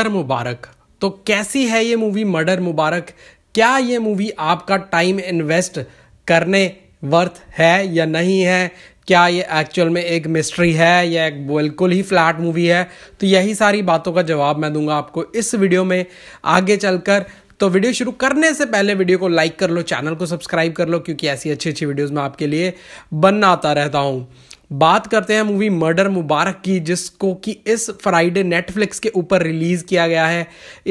Murder मुबारक तो कैसी है ये मूवी मर्डर मुबारक क्या ये मूवी आपका टाइम इन्वेस्ट करने वर्थ है या नहीं है क्या ये एक्चुअल में एक मिस्ट्री है या एक बिल्कुल ही फ्लैट मूवी है तो यही सारी बातों का जवाब मैं दूंगा आपको इस वीडियो में आगे चलकर तो वीडियो शुरू करने से पहले वीडियो को लाइक कर लो चैनल को सब्सक्राइब कर लो क्योंकि ऐसी अच्छी अच्छी वीडियोज़ में आपके लिए बनाता रहता हूँ बात करते हैं मूवी मर्डर मुबारक की जिसको कि इस फ्राइडे नेटफ्लिक्स के ऊपर रिलीज़ किया गया है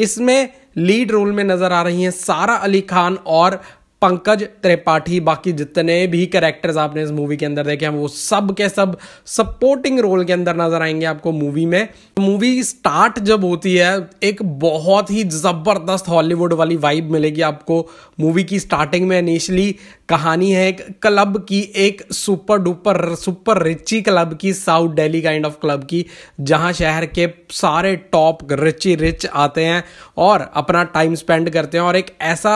इसमें लीड रोल में नज़र आ रही हैं सारा अली खान और पंकज त्रिपाठी बाकी जितने भी करेक्टर्स आपने इस मूवी के अंदर देखे हैं वो सब के सब सपोर्टिंग रोल के अंदर नजर आएंगे आपको मूवी में मूवी स्टार्ट जब होती है एक बहुत ही ज़बरदस्त हॉलीवुड वाली वाइब मिलेगी आपको मूवी की स्टार्टिंग में इनिशली कहानी है एक क्लब की एक super duper super richie club की south Delhi kind of club की जहाँ शहर के सारे टॉप रिची रिच आते हैं और अपना टाइम स्पेंड करते हैं और एक ऐसा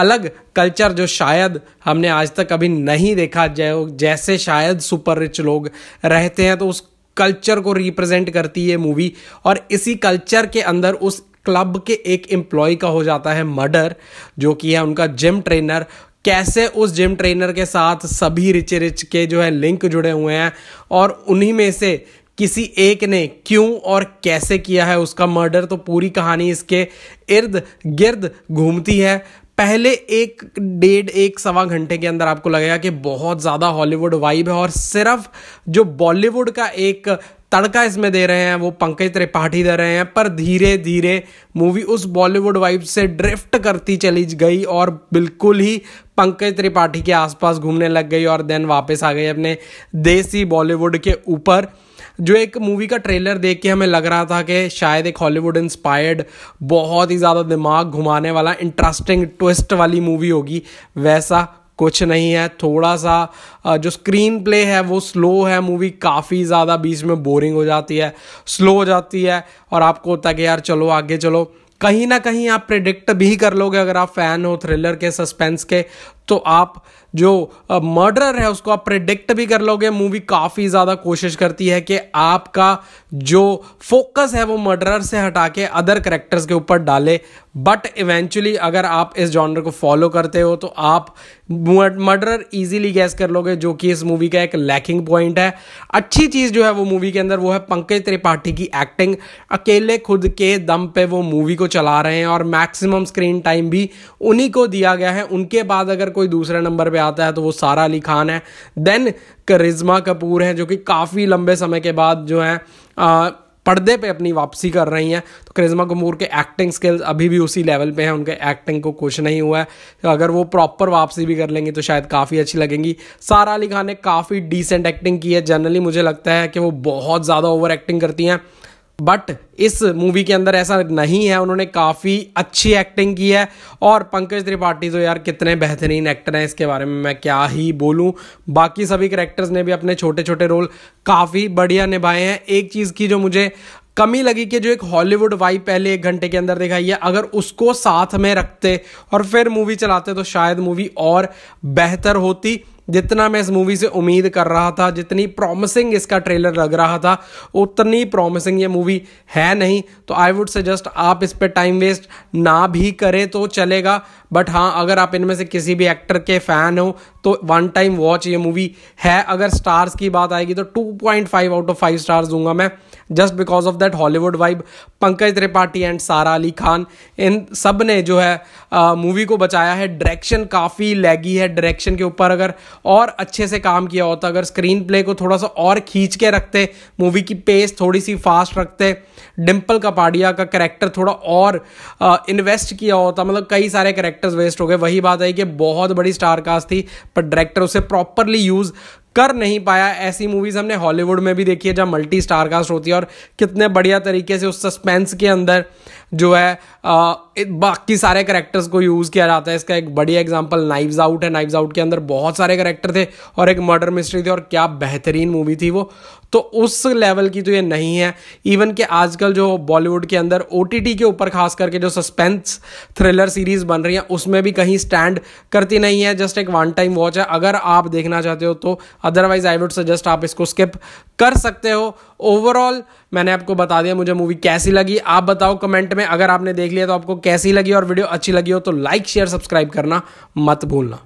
अलग कल्चर कल्चर जो शायद हमने आज तक कभी नहीं देखा जय जैसे शायद सुपर रिच लोग रहते हैं तो उस कल्चर को रिप्रेजेंट करती है मूवी और इसी कल्चर के अंदर उस क्लब के एक एम्प्लॉय का हो जाता है मर्डर जो कि है उनका जिम ट्रेनर कैसे उस जिम ट्रेनर के साथ सभी रिच रिच के जो है लिंक जुड़े हुए हैं और उन्हीं में से किसी एक ने क्यों और कैसे किया है उसका मर्डर तो पूरी कहानी इसके इर्द गिर्द घूमती है पहले एक डेढ़ एक सवा घंटे के अंदर आपको लगेगा कि बहुत ज़्यादा हॉलीवुड वाइब है और सिर्फ जो बॉलीवुड का एक तड़का इसमें दे रहे हैं वो पंकज त्रिपाठी दे रहे हैं पर धीरे धीरे मूवी उस बॉलीवुड वाइब से ड्रिफ्ट करती चली गई और बिल्कुल ही पंकज त्रिपाठी के आसपास घूमने लग गई और देन वापस आ गई अपने देसी बॉलीवुड के ऊपर जो एक मूवी का ट्रेलर देख के हमें लग रहा था कि शायद एक हॉलीवुड इंस्पायर्ड बहुत ही ज़्यादा दिमाग घुमाने वाला इंटरेस्टिंग ट्विस्ट वाली मूवी होगी वैसा कुछ नहीं है थोड़ा सा जो स्क्रीन प्ले है वो स्लो है मूवी काफ़ी ज़्यादा बीच में बोरिंग हो जाती है स्लो हो जाती है और आपको होता है कि यार चलो आगे चलो कहीं ना कहीं आप प्रिडिक्ट भी कर लोगे अगर आप फैन हो थ्रिलर के सस्पेंस के तो आप जो मर्डरर है उसको आप प्रिडिक्ट भी कर लोगे मूवी काफ़ी ज़्यादा कोशिश करती है कि आपका जो फोकस है वो मर्डरर से हटा के अदर करेक्टर्स के ऊपर डाले बट इवेंचुअली अगर आप इस जॉनर को फॉलो करते हो तो आप मर्डरर इजीली गैस कर लोगे जो कि इस मूवी का एक लैकिंग पॉइंट है अच्छी चीज़ जो है वो मूवी के अंदर वो है पंकज त्रिपाठी की एक्टिंग अकेले खुद के दम पे वो मूवी को चला रहे हैं और मैक्सिमम स्क्रीन टाइम भी उन्हीं को दिया गया है उनके बाद अगर कोई कोई दूसरे नंबर पे आता है तो वो सारा अली खान है देन करिज्मा कपूर हैं जो कि काफ़ी लंबे समय के बाद जो है आ, पर्दे पे अपनी वापसी कर रही हैं तो करिश्मा कपूर के एक्टिंग स्किल्स अभी भी उसी लेवल पे हैं उनके एक्टिंग को कुछ नहीं हुआ है तो अगर वो प्रॉपर वापसी भी कर लेंगी तो शायद काफ़ी अच्छी लगेंगी सारा अली खान ने काफ़ी डिसेंट एक्टिंग की है जनरली मुझे लगता है कि वो बहुत ज़्यादा ओवर एक्टिंग करती हैं बट इस मूवी के अंदर ऐसा नहीं है उन्होंने काफ़ी अच्छी एक्टिंग की है और पंकज त्रिपाठी तो यार कितने बेहतरीन एक्टर हैं इसके बारे में मैं क्या ही बोलूँ बाकी सभी करेक्टर्स ने भी अपने छोटे छोटे रोल काफ़ी बढ़िया निभाए हैं एक चीज़ की जो मुझे कमी लगी कि जो एक हॉलीवुड वाइब पहले एक घंटे के अंदर दिखाई है अगर उसको साथ में रखते और फिर मूवी चलाते तो शायद मूवी और बेहतर होती जितना मैं इस मूवी से उम्मीद कर रहा था जितनी प्रॉमिसिंग इसका ट्रेलर लग रहा था उतनी प्रॉमिसिंग ये मूवी है नहीं तो आई वुड सजेस्ट आप इस पर टाइम वेस्ट ना भी करें तो चलेगा बट हाँ अगर आप इनमें से किसी भी एक्टर के फ़ैन हो तो वन टाइम वॉच ये मूवी है अगर स्टार्स की बात आएगी तो 2.5 आउट ऑफ 5 स्टार्स दूंगा मैं just because of that Hollywood vibe Pankaj Tripathi and Sara Ali Khan इन सब ने जो है मूवी को बचाया है डायरेक्शन काफ़ी लैगी है डायरेक्शन के ऊपर अगर और अच्छे से काम किया होता तो। अगर स्क्रीन प्ले को थोड़ा सा और खींच के रखते मूवी की पेस थोड़ी सी फास्ट रखते डिम्पल कपाडिया का करेक्टर थोड़ा और इन्वेस्ट किया होता मतलब कई सारे करेक्टर्स वेस्ट हो गए वही बात है कि बहुत बड़ी स्टार कास्ट थी पर डायरेक्टर उसे प्रॉपरली यूज़ कर नहीं पाया ऐसी मूवीज़ हमने हॉलीवुड में भी देखी है जहाँ मल्टी स्टार कास्ट होती है और कितने बढ़िया तरीके से उस सस्पेंस के अंदर जो है आ, बाकी सारे करेक्टर्स को यूज़ किया जाता है इसका एक बढ़िया एग्जाम्पल नाइव्स आउट है नाइव्स आउट के अंदर बहुत सारे करेक्टर थे और एक मर्डर मिस्ट्री थी और क्या बेहतरीन मूवी थी वो तो उस लेवल की तो ये नहीं है इवन के आजकल जो बॉलीवुड के अंदर ओ के ऊपर खास करके जो सस्पेंस थ्रिलर सीरीज़ बन रही है उसमें भी कहीं स्टैंड करती नहीं है जस्ट एक वन टाइम वॉच है अगर आप देखना चाहते हो तो अदरवाइज आई वुड सजेस्ट आप इसको स्किप कर सकते हो ओवरऑल मैंने आपको बता दिया मुझे मूवी कैसी लगी आप बताओ कमेंट में अगर आपने देख लिया तो आपको कैसी लगी और वीडियो अच्छी लगी हो तो लाइक शेयर सब्सक्राइब करना मत भूलना